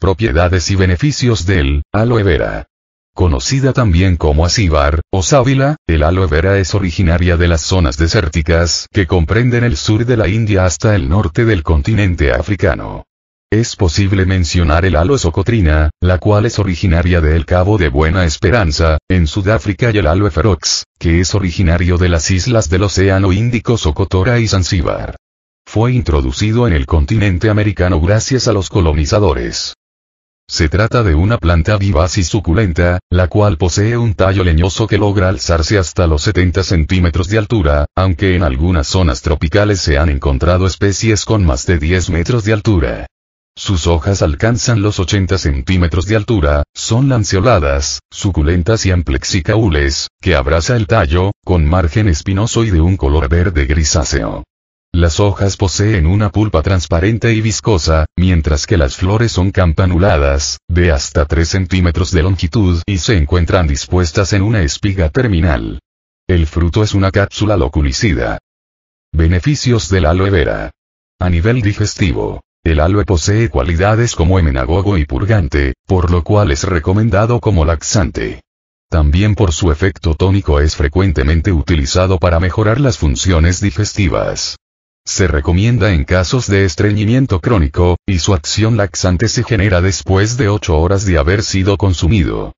Propiedades y beneficios del aloe vera. Conocida también como acíbar o sábila, el aloe vera es originaria de las zonas desérticas que comprenden el sur de la India hasta el norte del continente africano. Es posible mencionar el aloe socotrina, la cual es originaria del Cabo de Buena Esperanza, en Sudáfrica y el aloe ferox, que es originario de las islas del Océano Índico Socotora y Zanzíbar. Fue introducido en el continente americano gracias a los colonizadores. Se trata de una planta vivaz y suculenta, la cual posee un tallo leñoso que logra alzarse hasta los 70 centímetros de altura, aunque en algunas zonas tropicales se han encontrado especies con más de 10 metros de altura. Sus hojas alcanzan los 80 centímetros de altura, son lanceoladas, suculentas y amplexicaules, que abraza el tallo, con margen espinoso y de un color verde grisáceo. Las hojas poseen una pulpa transparente y viscosa, mientras que las flores son campanuladas, de hasta 3 centímetros de longitud y se encuentran dispuestas en una espiga terminal. El fruto es una cápsula loculicida. Beneficios del aloe vera. A nivel digestivo. El aloe posee cualidades como emenagogo y purgante, por lo cual es recomendado como laxante. También por su efecto tónico es frecuentemente utilizado para mejorar las funciones digestivas. Se recomienda en casos de estreñimiento crónico, y su acción laxante se genera después de 8 horas de haber sido consumido.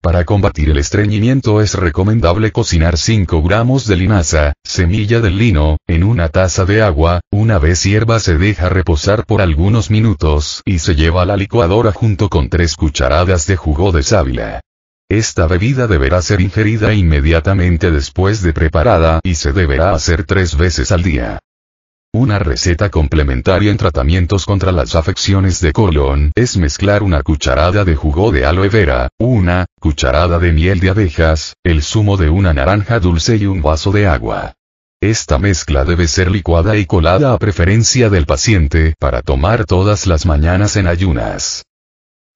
Para combatir el estreñimiento es recomendable cocinar 5 gramos de linaza, semilla del lino, en una taza de agua, una vez hierba se deja reposar por algunos minutos y se lleva a la licuadora junto con 3 cucharadas de jugo de sábila. Esta bebida deberá ser ingerida inmediatamente después de preparada y se deberá hacer 3 veces al día. Una receta complementaria en tratamientos contra las afecciones de colon es mezclar una cucharada de jugo de aloe vera, una cucharada de miel de abejas, el zumo de una naranja dulce y un vaso de agua. Esta mezcla debe ser licuada y colada a preferencia del paciente para tomar todas las mañanas en ayunas.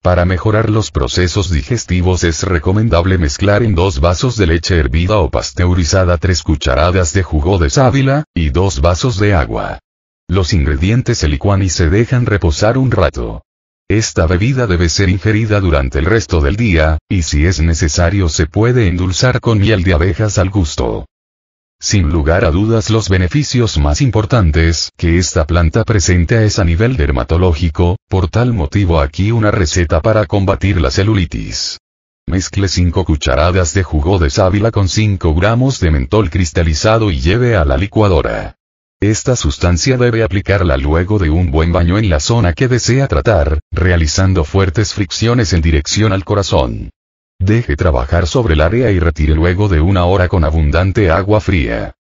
Para mejorar los procesos digestivos es recomendable mezclar en dos vasos de leche hervida o pasteurizada tres cucharadas de jugo de sábila, y dos vasos de agua. Los ingredientes se licuan y se dejan reposar un rato. Esta bebida debe ser ingerida durante el resto del día, y si es necesario se puede endulzar con miel de abejas al gusto. Sin lugar a dudas los beneficios más importantes que esta planta presenta es a nivel dermatológico, por tal motivo aquí una receta para combatir la celulitis. Mezcle 5 cucharadas de jugo de sábila con 5 gramos de mentol cristalizado y lleve a la licuadora. Esta sustancia debe aplicarla luego de un buen baño en la zona que desea tratar, realizando fuertes fricciones en dirección al corazón. Deje trabajar sobre el área y retire luego de una hora con abundante agua fría.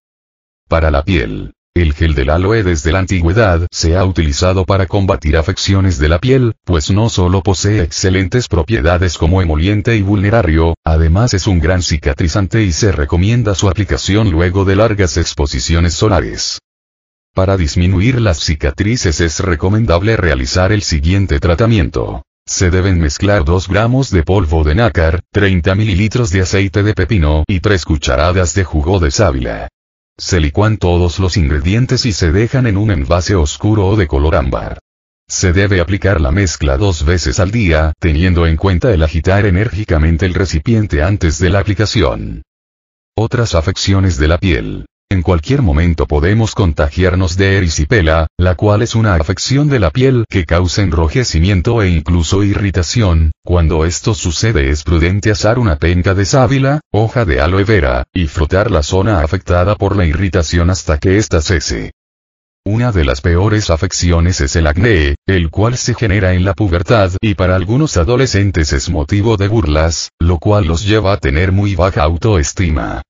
Para la piel. El gel del aloe desde la antigüedad se ha utilizado para combatir afecciones de la piel, pues no solo posee excelentes propiedades como emoliente y vulnerario, además es un gran cicatrizante y se recomienda su aplicación luego de largas exposiciones solares. Para disminuir las cicatrices es recomendable realizar el siguiente tratamiento. Se deben mezclar 2 gramos de polvo de nácar, 30 mililitros de aceite de pepino y 3 cucharadas de jugo de sábila. Se licuan todos los ingredientes y se dejan en un envase oscuro o de color ámbar. Se debe aplicar la mezcla dos veces al día, teniendo en cuenta el agitar enérgicamente el recipiente antes de la aplicación. Otras afecciones de la piel. En cualquier momento podemos contagiarnos de erisipela, la cual es una afección de la piel que causa enrojecimiento e incluso irritación. Cuando esto sucede es prudente asar una penca de sábila, hoja de aloe vera, y frotar la zona afectada por la irritación hasta que ésta cese. Una de las peores afecciones es el acné, el cual se genera en la pubertad y para algunos adolescentes es motivo de burlas, lo cual los lleva a tener muy baja autoestima.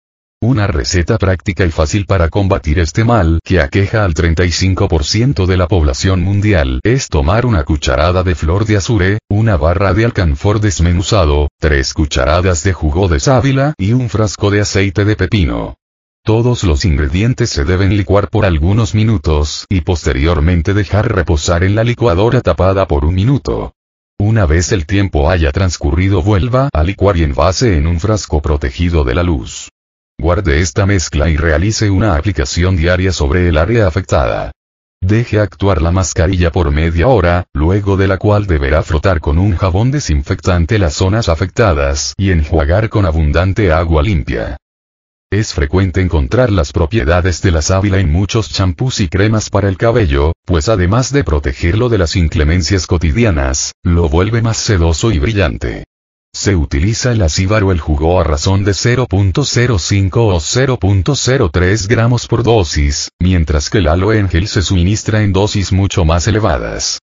Una receta práctica y fácil para combatir este mal que aqueja al 35% de la población mundial es tomar una cucharada de flor de azure, una barra de alcanfor desmenuzado, tres cucharadas de jugo de sábila y un frasco de aceite de pepino. Todos los ingredientes se deben licuar por algunos minutos y posteriormente dejar reposar en la licuadora tapada por un minuto. Una vez el tiempo haya transcurrido vuelva a licuar y envase en un frasco protegido de la luz. Guarde esta mezcla y realice una aplicación diaria sobre el área afectada. Deje actuar la mascarilla por media hora, luego de la cual deberá frotar con un jabón desinfectante las zonas afectadas y enjuagar con abundante agua limpia. Es frecuente encontrar las propiedades de la sábila en muchos champús y cremas para el cabello, pues además de protegerlo de las inclemencias cotidianas, lo vuelve más sedoso y brillante. Se utiliza el acíbar o el jugo a razón de 0.05 o 0.03 gramos por dosis, mientras que el aloe se suministra en dosis mucho más elevadas.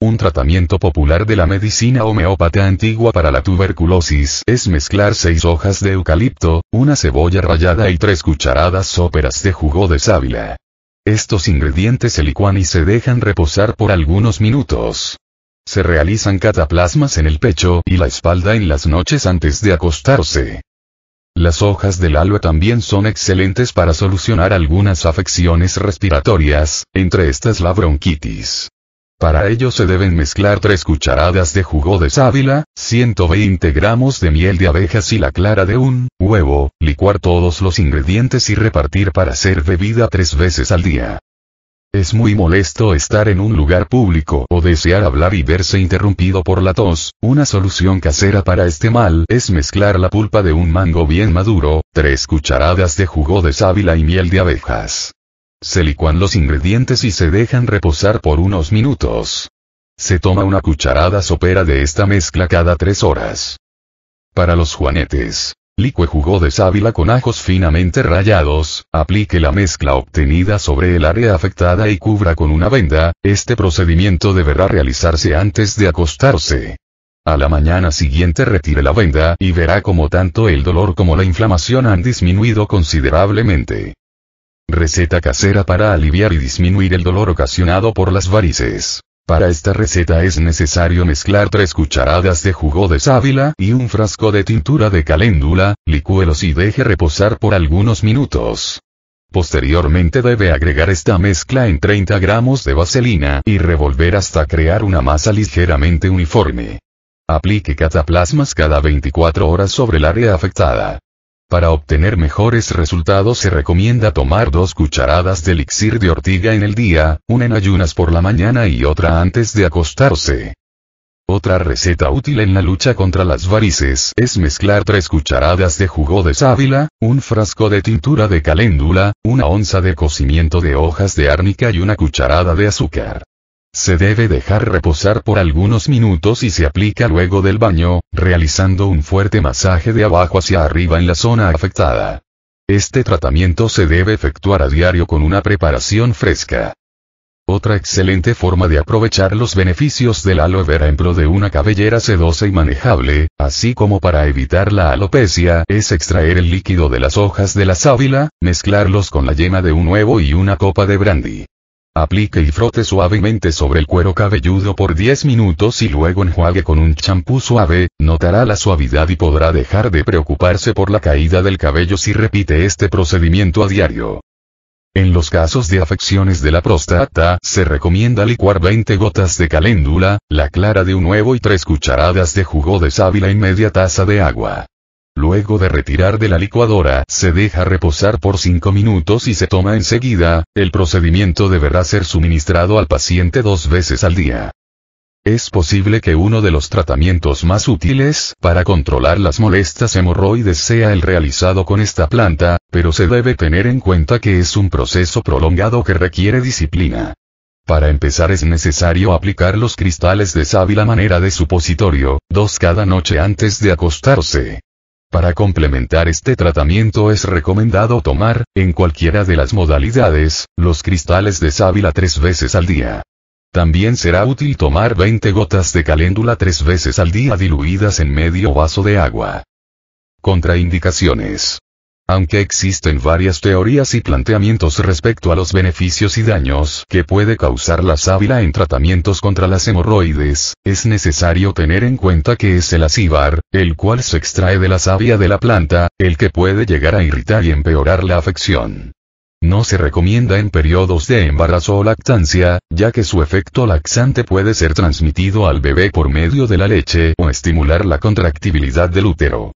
Un tratamiento popular de la medicina homeópata antigua para la tuberculosis es mezclar seis hojas de eucalipto, una cebolla rallada y tres cucharadas óperas de jugo de sábila. Estos ingredientes se licuan y se dejan reposar por algunos minutos. Se realizan cataplasmas en el pecho y la espalda en las noches antes de acostarse. Las hojas del aloe también son excelentes para solucionar algunas afecciones respiratorias, entre estas la bronquitis. Para ello se deben mezclar 3 cucharadas de jugo de sábila, 120 gramos de miel de abejas y la clara de un huevo, licuar todos los ingredientes y repartir para ser bebida tres veces al día. Es muy molesto estar en un lugar público o desear hablar y verse interrumpido por la tos. Una solución casera para este mal es mezclar la pulpa de un mango bien maduro, tres cucharadas de jugo de sábila y miel de abejas. Se licuan los ingredientes y se dejan reposar por unos minutos. Se toma una cucharada sopera de esta mezcla cada tres horas. Para los juanetes. Licue jugo de sábila con ajos finamente rayados, aplique la mezcla obtenida sobre el área afectada y cubra con una venda, este procedimiento deberá realizarse antes de acostarse. A la mañana siguiente retire la venda y verá como tanto el dolor como la inflamación han disminuido considerablemente. Receta casera para aliviar y disminuir el dolor ocasionado por las varices. Para esta receta es necesario mezclar 3 cucharadas de jugo de sábila y un frasco de tintura de caléndula, licuelos y deje reposar por algunos minutos. Posteriormente debe agregar esta mezcla en 30 gramos de vaselina y revolver hasta crear una masa ligeramente uniforme. Aplique cataplasmas cada 24 horas sobre el área afectada. Para obtener mejores resultados se recomienda tomar dos cucharadas de elixir de ortiga en el día, una en ayunas por la mañana y otra antes de acostarse. Otra receta útil en la lucha contra las varices es mezclar tres cucharadas de jugo de sábila, un frasco de tintura de caléndula, una onza de cocimiento de hojas de árnica y una cucharada de azúcar. Se debe dejar reposar por algunos minutos y se aplica luego del baño, realizando un fuerte masaje de abajo hacia arriba en la zona afectada. Este tratamiento se debe efectuar a diario con una preparación fresca. Otra excelente forma de aprovechar los beneficios del aloe vera en pro de una cabellera sedosa y manejable, así como para evitar la alopecia, es extraer el líquido de las hojas de la sábila, mezclarlos con la yema de un huevo y una copa de brandy. Aplique y frote suavemente sobre el cuero cabelludo por 10 minutos y luego enjuague con un champú suave, notará la suavidad y podrá dejar de preocuparse por la caída del cabello si repite este procedimiento a diario. En los casos de afecciones de la próstata, se recomienda licuar 20 gotas de caléndula, la clara de un huevo y 3 cucharadas de jugo de sábila en media taza de agua. Luego de retirar de la licuadora, se deja reposar por 5 minutos y se toma enseguida, el procedimiento deberá ser suministrado al paciente dos veces al día. Es posible que uno de los tratamientos más útiles para controlar las molestas hemorroides sea el realizado con esta planta, pero se debe tener en cuenta que es un proceso prolongado que requiere disciplina. Para empezar es necesario aplicar los cristales de sábila manera de supositorio, dos cada noche antes de acostarse. Para complementar este tratamiento es recomendado tomar, en cualquiera de las modalidades, los cristales de sábila tres veces al día. También será útil tomar 20 gotas de caléndula tres veces al día diluidas en medio vaso de agua. Contraindicaciones. Aunque existen varias teorías y planteamientos respecto a los beneficios y daños que puede causar la sábila en tratamientos contra las hemorroides, es necesario tener en cuenta que es el acíbar, el cual se extrae de la savia de la planta, el que puede llegar a irritar y empeorar la afección. No se recomienda en periodos de embarazo o lactancia, ya que su efecto laxante puede ser transmitido al bebé por medio de la leche o estimular la contractibilidad del útero.